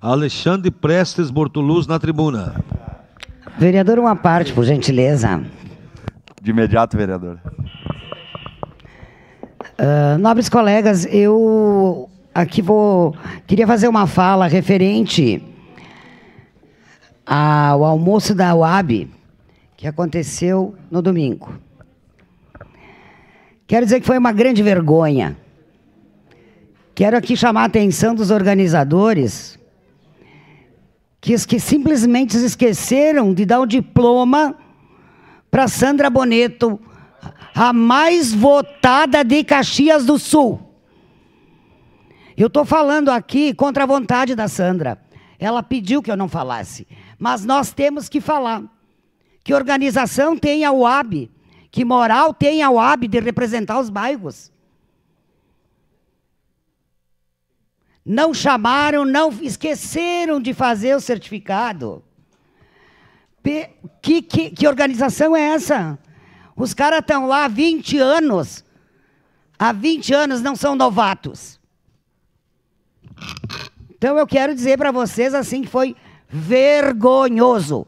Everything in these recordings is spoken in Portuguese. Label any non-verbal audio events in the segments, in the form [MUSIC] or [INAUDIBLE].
Alexandre Prestes Bortoluz na tribuna. Vereador, uma parte, por gentileza. De imediato, vereador. Uh, nobres colegas, eu aqui vou. Queria fazer uma fala referente ao almoço da UAB que aconteceu no domingo. Quero dizer que foi uma grande vergonha Quero aqui chamar a atenção dos organizadores que, que simplesmente esqueceram de dar o diploma para Sandra Boneto, a mais votada de Caxias do Sul. Eu estou falando aqui contra a vontade da Sandra. Ela pediu que eu não falasse, mas nós temos que falar. Que organização tem a UAB, que moral tem a UAB de representar os bairros. Não chamaram, não esqueceram de fazer o certificado. Que, que, que organização é essa? Os caras estão lá há 20 anos. Há 20 anos não são novatos. Então eu quero dizer para vocês assim que foi vergonhoso.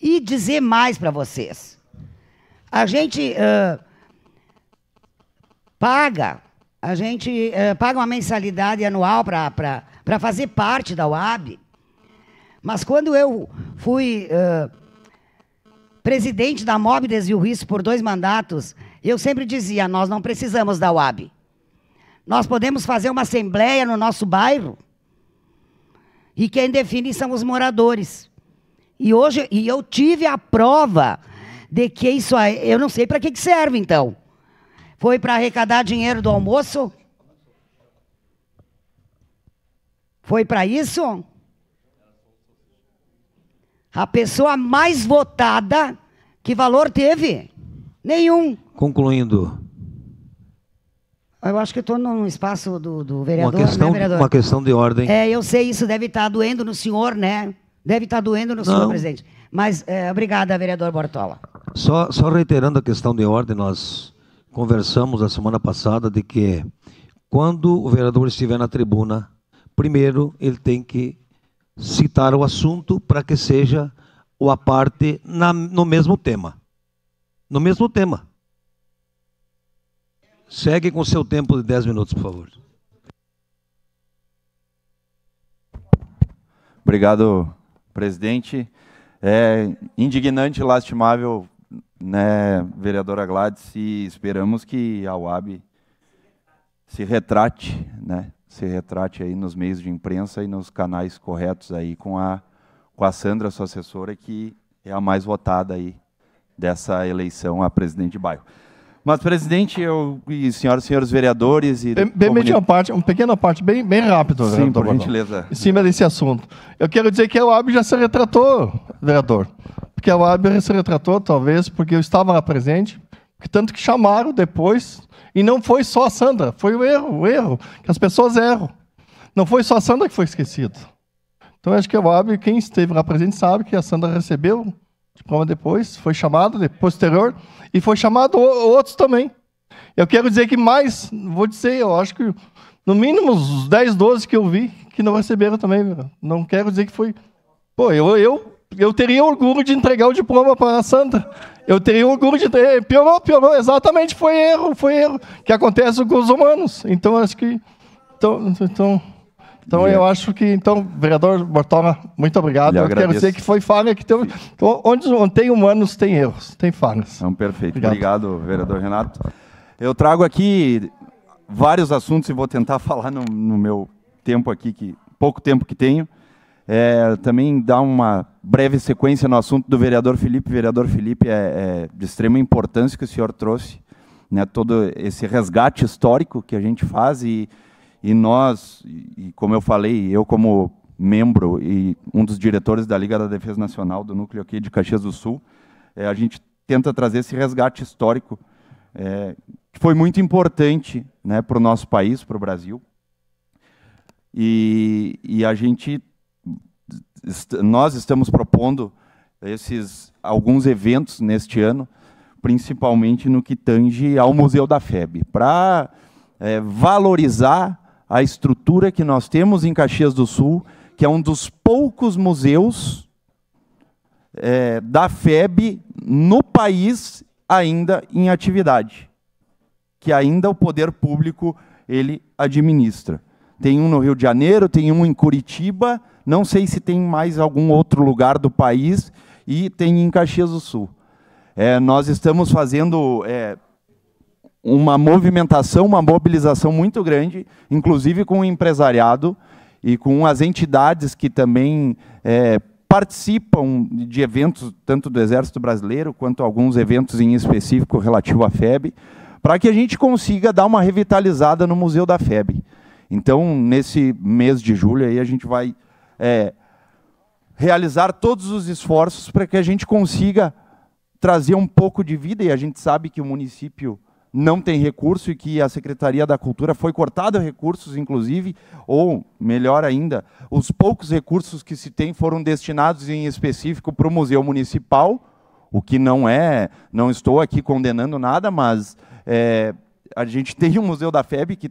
E dizer mais para vocês. A gente uh, paga a gente eh, paga uma mensalidade anual para fazer parte da UAB. Mas quando eu fui eh, presidente da MOB desde o Risco por dois mandatos, eu sempre dizia: nós não precisamos da UAB. Nós podemos fazer uma assembleia no nosso bairro e quem define são os moradores. E hoje e eu tive a prova de que isso aí, eu não sei para que, que serve então. Foi para arrecadar dinheiro do almoço? Foi para isso? A pessoa mais votada, que valor teve? Nenhum. Concluindo. Eu acho que estou num espaço do, do vereador, uma né, questão, né, vereador? Uma questão de ordem. É, eu sei, isso deve estar tá doendo no senhor, né? Deve estar tá doendo no Não. senhor, presidente. Mas, é, obrigada, vereador Bortola. Só, só reiterando a questão de ordem, nós conversamos a semana passada de que quando o vereador estiver na tribuna, primeiro ele tem que citar o assunto para que seja o a parte na, no mesmo tema. No mesmo tema. Segue com seu tempo de 10 minutos, por favor. Obrigado, presidente. É indignante e lastimável né, vereadora Gladys, e esperamos que a UAB se retrate, né, se retrate aí nos meios de imprensa e nos canais corretos aí com a, com a Sandra, sua assessora, que é a mais votada aí dessa eleição a presidente de bairro. Mas, presidente, eu e senhoras e senhores vereadores... E bem, bem uma, parte, uma pequena parte, bem, bem rápido. Sim, por gentileza. Em cima desse assunto. Eu quero dizer que a UAB já se retratou, vereador porque a Weber se retratou, talvez, porque eu estava lá presente, tanto que chamaram depois, e não foi só a Sandra, foi o erro, o erro, que as pessoas erram. Não foi só a Sandra que foi esquecida. Então, acho que a Weber, quem esteve lá presente, sabe que a Sandra recebeu diploma depois, foi chamado de posterior, e foi chamado outros também. Eu quero dizer que mais, vou dizer, eu acho que no mínimo os 10, 12 que eu vi que não receberam também. Não quero dizer que foi. Pô, eu, eu eu teria orgulho de entregar o diploma para a santa. Eu teria orgulho de ter. Piorou, piorou, exatamente, foi erro, foi erro. Que acontece com os humanos. Então, acho que. Então, então, então eu é. acho que. Então, vereador Bortoma, muito obrigado. Eu quero dizer que foi falha que tem Onde, onde tem humanos, tem erros, tem falhas. Então, perfeito. Obrigado. obrigado, vereador Renato. Eu trago aqui vários assuntos e vou tentar [LAUGHS] falar no, no meu tempo aqui, que pouco tempo que tenho. É, também dar uma breve sequência no assunto do vereador Felipe. O vereador Felipe é, é, de extrema importância que o senhor trouxe, né, todo esse resgate histórico que a gente faz e, e nós, e, como eu falei, eu como membro e um dos diretores da Liga da Defesa Nacional do núcleo aqui de Caxias do Sul, é, a gente tenta trazer esse resgate histórico é, que foi muito importante né, para o nosso país, para o Brasil. E, e a gente est nós estamos propondo esses alguns eventos neste ano, principalmente no que tange ao Museu da FEB, para é, valorizar a estrutura que nós temos em Caxias do Sul, que é um dos poucos museus é, da FEB no país ainda em atividade, que ainda o poder público ele administra. Tem um no Rio de Janeiro, tem um em Curitiba, não sei se tem mais algum outro lugar do país, e tem em Caxias do Sul. É, nós estamos fazendo é, uma movimentação, uma mobilização muito grande, inclusive com o empresariado e com as entidades que também é, participam de eventos, tanto do Exército Brasileiro, quanto alguns eventos em específico relativo à FEB, para que a gente consiga dar uma revitalizada no Museu da FEB. Então, nesse mês de julho, aí, a gente vai é, realizar todos os esforços para que a gente consiga trazer um pouco de vida, e a gente sabe que o município não tem recurso e que a Secretaria da Cultura foi cortada recursos, inclusive, ou melhor ainda, os poucos recursos que se tem foram destinados em específico para o Museu Municipal, o que não é, não estou aqui condenando nada, mas é, a gente [LAUGHS] tem o Museu da FEB que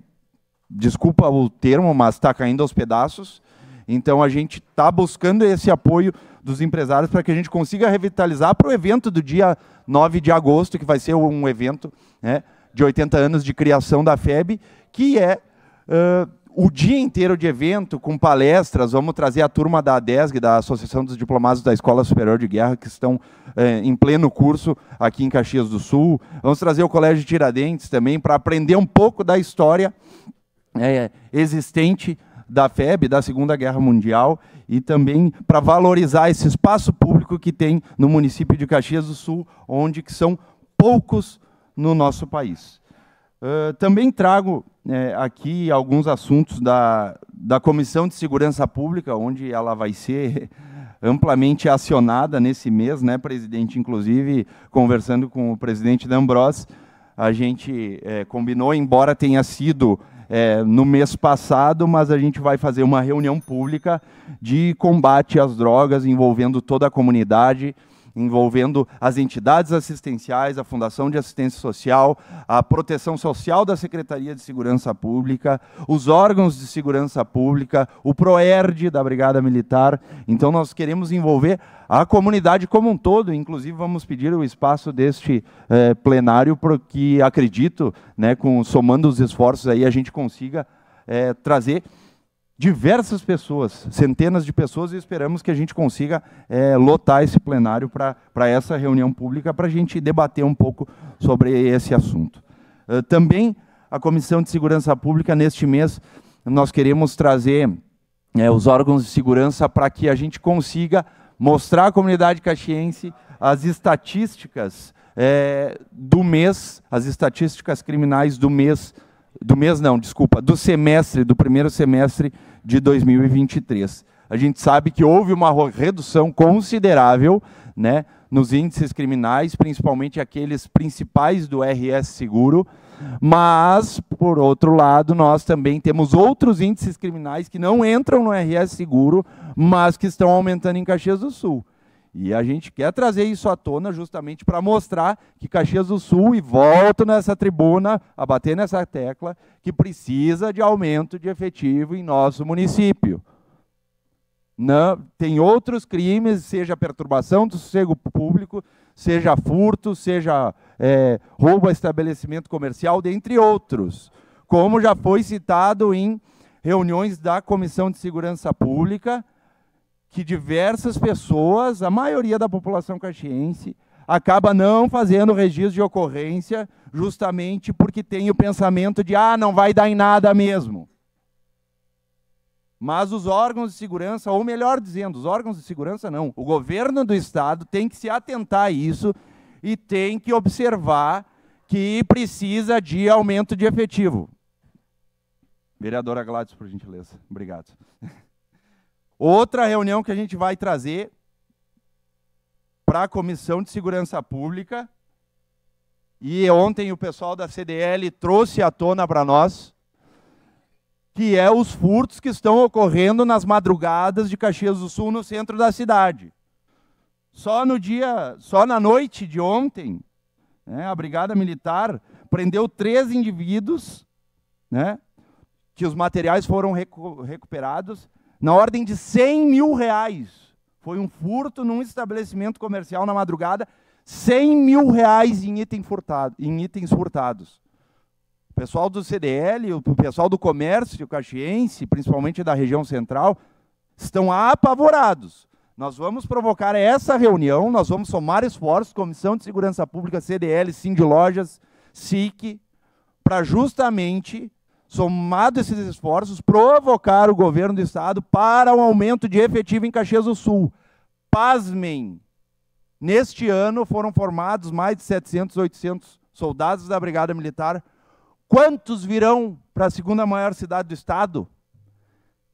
desculpa o termo, mas está caindo aos pedaços. Então a gente está buscando esse apoio dos empresários para que a gente consiga revitalizar para o evento do dia 9 de agosto, que vai ser um evento né, de 80 anos de criação da FEB, que é uh, o dia inteiro de evento, com palestras. Vamos trazer a turma da ADESG, da Associação dos Diplomados da Escola Superior de Guerra, que estão uh, em pleno curso aqui em Caxias do Sul. Vamos trazer o Colégio Tiradentes também para aprender um pouco da história né, é, existente da FEB, da Segunda Guerra Mundial, e também para valorizar esse espaço público que tem no município de Caxias do Sul, onde que são poucos no nosso país. Uh, também trago é, aqui alguns assuntos da, da Comissão de Segurança Pública, onde ela vai ser [LAUGHS] amplamente acionada nesse mês, né, presidente? Inclusive, conversando com o presidente D'Ambros, a gente é, combinou, embora tenha sido é, no mês passado, mas a gente vai fazer uma reunião pública de combate às drogas envolvendo toda a comunidade envolvendo as entidades assistenciais, a Fundação de Assistência Social, a Proteção Social da Secretaria de Segurança Pública, os órgãos de segurança pública, o PROERD da Brigada Militar. Então, nós queremos envolver a comunidade como um todo, inclusive vamos pedir o espaço deste eh, plenário, porque acredito, né, com, somando os esforços aí, a gente consiga eh, trazer diversas pessoas, centenas de pessoas, e esperamos que a gente consiga é, lotar esse plenário para essa reunião pública, para a gente debater um pouco sobre esse assunto. Uh, também a Comissão de Segurança Pública, neste mês, nós queremos trazer é, os órgãos de segurança para que a gente consiga mostrar à comunidade caxiense as estatísticas é, do mês, as estatísticas criminais do mês do mês não, desculpa, do semestre, do primeiro semestre de 2023. A gente sabe que houve uma redução considerável, né, nos índices criminais, principalmente aqueles principais do RS Seguro, mas, por outro lado, nós também temos outros índices criminais que não entram no RS Seguro, mas que estão aumentando em Caxias do Sul. E a gente quer trazer isso à tona justamente para mostrar que Caxias do Sul, e volto nessa tribuna a bater nessa tecla, que precisa de aumento de efetivo em nosso município. Não, né? tem outros crimes, seja perturbação do sossego público, seja furto, seja é, roubo a estabelecimento comercial, dentre outros. Como já foi citado em reuniões da Comissão de Segurança Pública, que diversas pessoas, a maioria da população caxiense, acaba não fazendo registro de ocorrência, justamente porque tem o pensamento de ah, não vai dar em nada mesmo. Mas os órgãos de segurança, ou melhor dizendo, os órgãos de segurança não, o governo do estado tem que se atentar a isso e tem que observar que precisa de aumento de efetivo. Vereadora Gladys, por gentileza. Obrigado. [LAUGHS] Outra reunião que a gente vai trazer para a Comissão de Segurança Pública, e ontem o pessoal da CDL trouxe à tona para nós, que é os furtos que estão ocorrendo nas madrugadas de Caxias do Sul no centro da cidade. Só no dia, só na noite de ontem, né, a Brigada Militar prendeu três indivíduos, né, que os materiais foram recu recuperados, na ordem de 100 mil reais. Foi um furto num estabelecimento comercial na madrugada, 100 mil reais em, item furtado, em itens furtados. O pessoal do CDL, o pessoal do comércio caxiense, principalmente da região central, estão apavorados. Nós vamos provocar essa reunião, nós vamos somar esforços, Comissão de Segurança Pública, CDL, Sim de Lojas, SIC, para justamente somado esses esforços, provocar o governo do Estado para um aumento de efetivo em Caxias do Sul. Pasmem, neste ano foram formados mais de 700, 800 soldados da Brigada Militar. Quantos virão para a segunda maior cidade do Estado?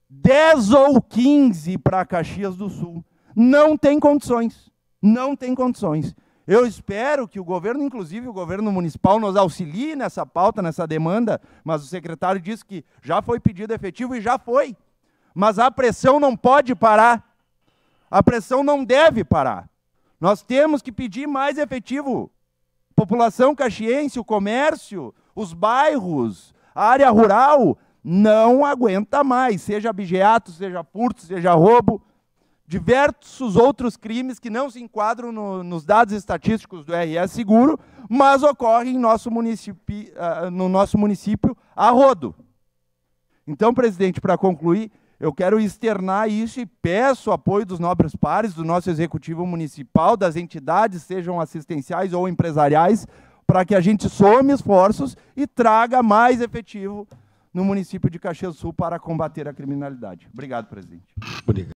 10 ou 15 para Caxias do Sul. Não tem condições. Não tem condições. Eu espero que o governo, inclusive o governo municipal, nos auxilie nessa pauta, nessa demanda, mas o secretário disse que já foi pedido efetivo e já foi. Mas a pressão não pode parar. A pressão não deve parar. Nós temos que pedir mais efetivo. População caxiense, o comércio, os bairros, a área rural não aguenta mais, seja abjeato, seja furto, seja roubo, diversos outros crimes que não se enquadram no, nos dados estatísticos do RS Seguro, mas ocorrem em nosso uh, no nosso município a rodo. Então, presidente, para concluir, eu quero externar isso e peço apoio dos nobres pares, do nosso executivo municipal, das entidades, sejam assistenciais ou empresariais, para que a gente some esforços e traga mais efetivo no município de Caxias do Sul para combater a criminalidade. Obrigado, presidente. Obrigado.